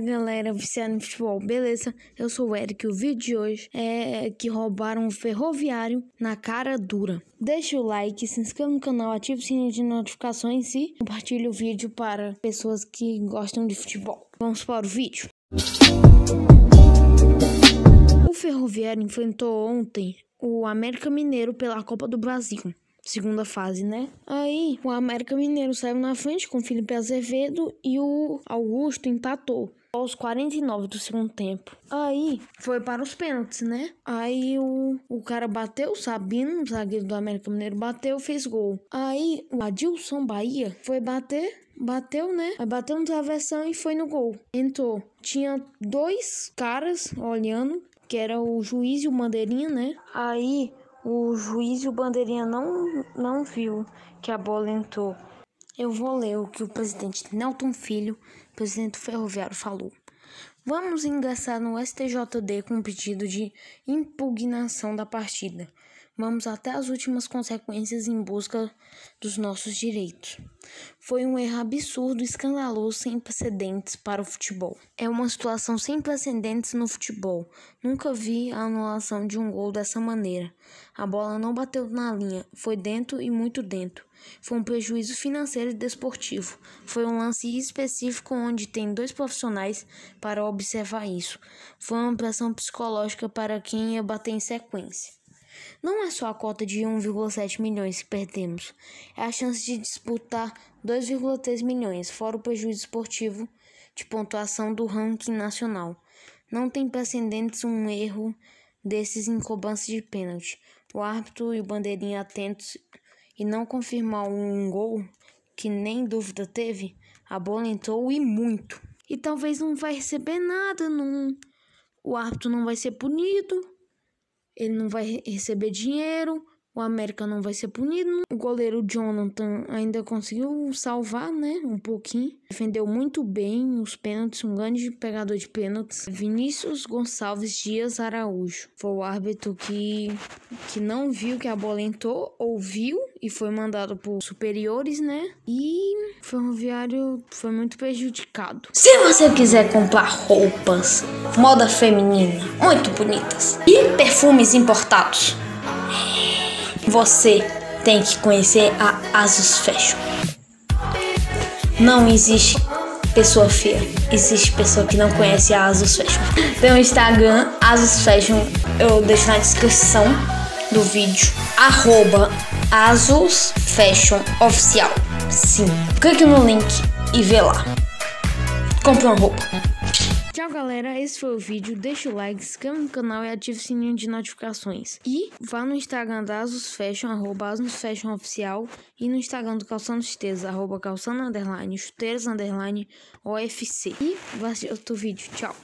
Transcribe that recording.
galera viciado no futebol, beleza? Eu sou o Eric e o vídeo de hoje é que roubaram um ferroviário na cara dura. Deixa o like, se inscreva no canal, ative o sininho de notificações e compartilhe o vídeo para pessoas que gostam de futebol. Vamos para o vídeo. O ferroviário enfrentou ontem o América Mineiro pela Copa do Brasil segunda fase, né? Aí o América Mineiro saiu na frente com o Felipe Azevedo e o Augusto empatou aos 49 do segundo tempo. Aí foi para os pênaltis, né? Aí o, o cara bateu, o Sabino, zagueiro do América Mineiro, bateu, fez gol. Aí o Adilson Bahia foi bater, bateu, né? Aí bateu no travessão e foi no gol. Entrou. Tinha dois caras olhando, que era o juiz e o bandeirinha, né? Aí o juiz e o bandeirinha não, não viu que a bola entrou. Eu vou ler o que o presidente Nelton Filho, presidente ferroviário, falou. Vamos ingressar no STJD com pedido de impugnação da partida. Vamos até as últimas consequências em busca dos nossos direitos. Foi um erro absurdo, escandaloso, sem precedentes para o futebol. É uma situação sem precedentes no futebol. Nunca vi a anulação de um gol dessa maneira. A bola não bateu na linha, foi dentro e muito dentro. Foi um prejuízo financeiro e desportivo. Foi um lance específico onde tem dois profissionais para observar isso. Foi uma pressão psicológica para quem ia bater em sequência. Não é só a cota de 1,7 milhões que perdemos, é a chance de disputar 2,3 milhões, fora o prejuízo esportivo de pontuação do ranking nacional. Não tem precedentes um erro desses em cobrança de pênalti. O árbitro e o bandeirinha atentos e não confirmar um gol que nem dúvida teve, a bola entrou e muito. E talvez não vai receber nada, não. o árbitro não vai ser punido ele não vai receber dinheiro, o América não vai ser punido. O goleiro Jonathan ainda conseguiu salvar, né? Um pouquinho. Defendeu muito bem os pênaltis, um grande pegador de pênaltis. Vinícius Gonçalves Dias Araújo. Foi o árbitro que, que não viu que a bola entrou, ouviu e foi mandado por superiores, né? E o ferroviário foi muito prejudicado. Se você quiser comprar roupas, moda feminina, muito bonitas e perfumes importados você tem que conhecer a Asus Fashion. Não existe pessoa feia, existe pessoa que não conhece a Asus Fashion. Tem o Instagram, Asus Fashion, eu deixo na descrição do vídeo. Arroba Asus Fashion Oficial. Sim. Clique no link e vê lá. Compre uma roupa. Tchau, galera. Esse foi o vídeo. Deixa o like, se inscreva no canal e ative o sininho de notificações. E vá no Instagram da Asus Fashion, arroba Asus Fashion Oficial. E no Instagram do Calçando Chuteiras, arroba Calçando Underline, Chuteiras Underline OFC. E vá assistir outro vídeo. Tchau.